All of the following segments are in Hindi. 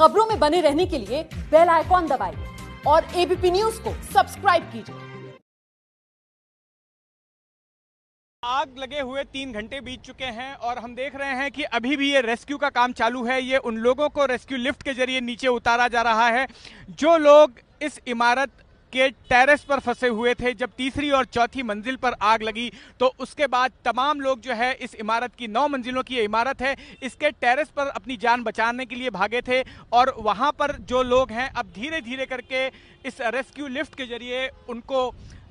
खबरों में बने रहने के लिए बेल आइकॉन दबाइए और एबीपी न्यूज को सब्सक्राइब कीजिए आग लगे हुए तीन घंटे बीत चुके हैं और हम देख रहे हैं कि अभी भी ये रेस्क्यू का काम चालू है ये उन लोगों को रेस्क्यू लिफ्ट के जरिए नीचे उतारा जा रहा है जो लोग इस इमारत के टेरेस पर फंसे हुए थे जब तीसरी और चौथी मंजिल पर आग लगी तो उसके बाद तमाम लोग जो है इस इमारत की नौ मंजिलों की इमारत है इसके टेरेस पर अपनी जान बचाने के लिए भागे थे और वहाँ पर जो लोग हैं अब धीरे धीरे करके इस रेस्क्यू लिफ्ट के जरिए उनको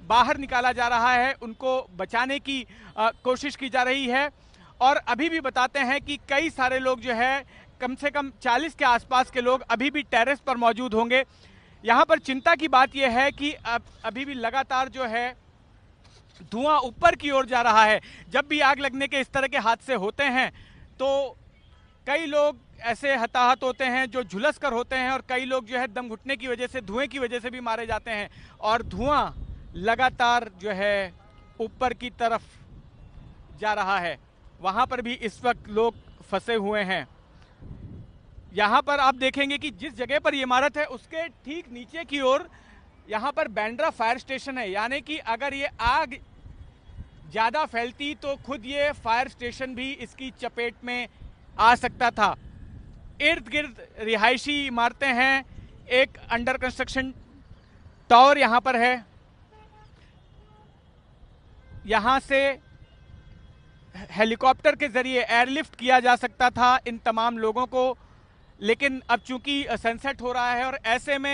बाहर निकाला जा रहा है उनको बचाने की आ, कोशिश की जा रही है और अभी भी बताते हैं कि कई सारे लोग जो है कम से कम 40 के आसपास के लोग अभी भी टेरेस पर मौजूद होंगे यहाँ पर चिंता की बात यह है कि अब अभी भी लगातार जो है धुआं ऊपर की ओर जा रहा है जब भी आग लगने के इस तरह के हादसे होते हैं तो कई लोग ऐसे हताहत होते हैं जो झुलस कर होते हैं और कई लोग जो है दम घुटने की वजह से धुएं की वजह से भी मारे जाते हैं और धुआं लगातार जो है ऊपर की तरफ जा रहा है वहाँ पर भी इस वक्त लोग फंसे हुए हैं यहाँ पर आप देखेंगे कि जिस जगह पर इमारत है उसके ठीक नीचे की ओर यहाँ पर बैंड्रा फायर स्टेशन है यानी कि अगर ये आग ज़्यादा फैलती तो खुद ये फायर स्टेशन भी इसकी चपेट में आ सकता था इर्द गिर्द रिहायशी इमारतें हैं एक अंडर कंस्ट्रक्शन टावर यहाँ पर है यहाँ से हेलीकॉप्टर के ज़रिए एयरलिफ्ट किया जा सकता था इन तमाम लोगों को लेकिन अब चूंकि सनसेट हो रहा है और ऐसे में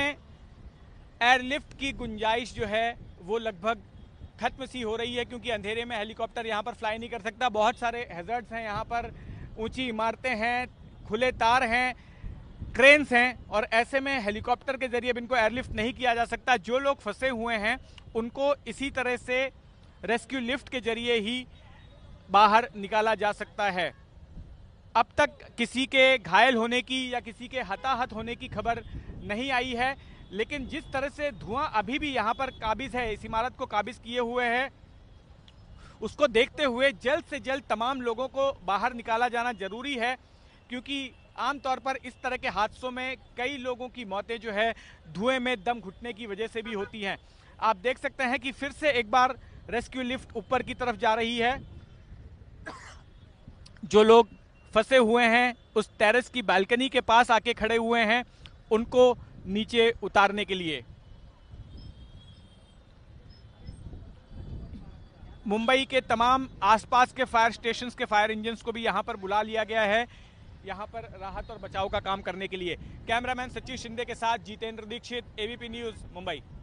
एयरलिफ्ट की गुंजाइश जो है वो लगभग खत्म सी हो रही है क्योंकि अंधेरे में हेलीकॉप्टर यहाँ पर फ्लाई नहीं कर सकता बहुत सारे हेजर्ट्स हैं यहाँ पर ऊंची इमारतें हैं खुले तार हैं क्रेन्स हैं और ऐसे में हेलीकॉप्टर के जरिए इनको एयरलिफ्ट नहीं किया जा सकता जो लोग फंसे हुए हैं उनको इसी तरह से रेस्क्यू लिफ्ट के जरिए ही बाहर निकाला जा सकता है अब तक किसी के घायल होने की या किसी के हताहत होने की खबर नहीं आई है लेकिन जिस तरह से धुआं अभी भी यहाँ पर काबिज है इस इमारत को काबिज किए हुए है उसको देखते हुए जल्द से जल्द तमाम लोगों को बाहर निकाला जाना जरूरी है क्योंकि आम तौर पर इस तरह के हादसों में कई लोगों की मौतें जो है धुएं में दम घुटने की वजह से भी होती हैं आप देख सकते हैं कि फिर से एक बार रेस्क्यू लिफ्ट ऊपर की तरफ जा रही है जो लोग फंसे हुए हैं उस टेरेस की बालकनी के पास आके खड़े हुए हैं उनको नीचे उतारने के लिए मुंबई के तमाम आसपास के फायर स्टेशन के फायर इंजन को भी यहाँ पर बुला लिया गया है यहाँ पर राहत और बचाव का काम करने के लिए कैमरामैन सचिव शिंदे के साथ जितेंद्र दीक्षित एबीपी न्यूज़ मुंबई